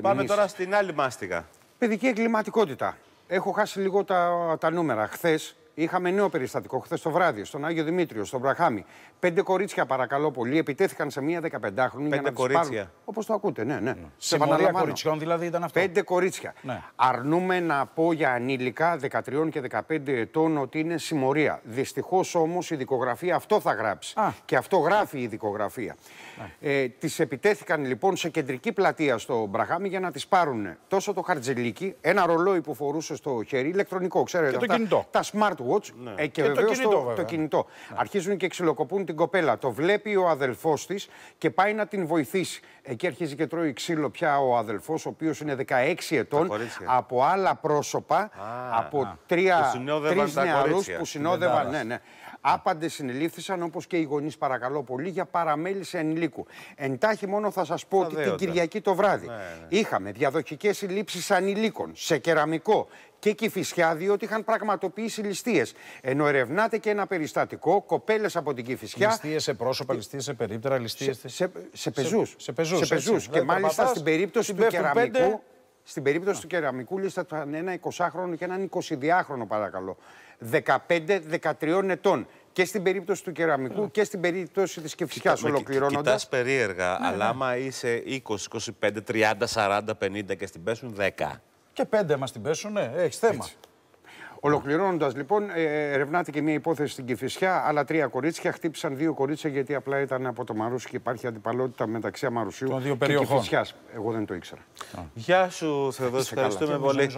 Πάμε τώρα στην άλλη μάστιγα. Παιδική εγκληματικότητα. Έχω χάσει λίγο τα, τα νούμερα. Χθες Είχαμε νέο περιστατικό χθες το βράδυ, στον Άγιο Δημήτριο, στον Βραχάμι. Πέντε κορίτσια, παρακαλώ πολύ, επιτέθηκαν σε μία 15χρονη Πέντε για να κορίτσια. Όπως το ακούτε, ναι, ναι. ναι. Σε Συμμορία κοριτσιών δηλαδή ήταν αυτό. Πέντε κορίτσια. Ναι. Αρνούμε να πω για ανήλικα 13 και 15 ετών ότι είναι συμμορία. Δυστυχώς όμως η δικογραφία αυτό θα γράψει. Α. Και αυτό γράφει η δικογραφία. Ναι. Ε, τις επιτέθηκαν λοιπόν σε κεντρική πλατεία στο Μπραχάμι για να τις πάρουν τόσο το χαρτζελίκι, ένα ρολόι που φορούσε στο χέρι, ηλεκτρονικό, ξέρετε. Και το αυτά, κινητό. Τα smartwatch Watch ναι. ε, και, το, κινητό. Ναι. Αρχίζουν και ξυλοκοπούν την κοπέλα. Το βλέπει ο αδελφός της και πάει να την βοηθήσει. Εκεί αρχίζει και τρώει ξύλο πια ο αδελφός, ο οποίος είναι 16 ετών, από άλλα πρόσωπα, από α, τρία νεαρού που συνόδευαν. Ναι, ναι. Άπαντε συνελήφθησαν όπως και οι γονείς, παρακαλώ πολύ, για παραμέληση ανηλίκου. Εντάχει μόνο θα σας πω ότι την Κυριακή το βράδυ ναι, ναι. είχαμε διαδοχικές συλλήψεις ανηλίκων σε κεραμικό και κυφισιά, διότι είχαν πραγματοποιήσει ληστείες. Ενώ ερευνάται και ένα περιστατικό, κοπέλες από την κυφισιά. Ληστείες σε πρόσωπα, ληστείες σε περίπτερα, ληστείες. Σε, σε, σε πεζούς. σε πεζούς. Και μάλιστα στην περίπτωση του κεραμικού. Στην περίπτωση του κεραμικου λίστα λίσταταν ένα 20χρονο και έναν 22χρονο, παρακαλώ. 15-13 ετών. Και στην περίπτωση του κεραμικού και στην περίπτωση της κεφισιά ολοκληρώνοντας. Κοιτάς περίεργα, ναι, αλλά ναι. άμα είσαι 20, 25, 30, 40, 50 και στην πέσουν 10. Και 5 μα την πέσουν, ναι, έχεις θέμα. Ολοκληρώνοντας λοιπόν, ε, ερευνάται μια υπόθεση στην Κυφυσιά. Άλλα τρία κορίτσια χτύπησαν δύο κορίτσια γιατί απλά ήταν από το Μαρούσι και υπάρχει αντιπαλότητα μεταξύ Αμαρουσίου και Κυφυσιάς. Εγώ δεν το ήξερα. Γεια σου, Θεοδόση. Ευχαριστούμε πολύ.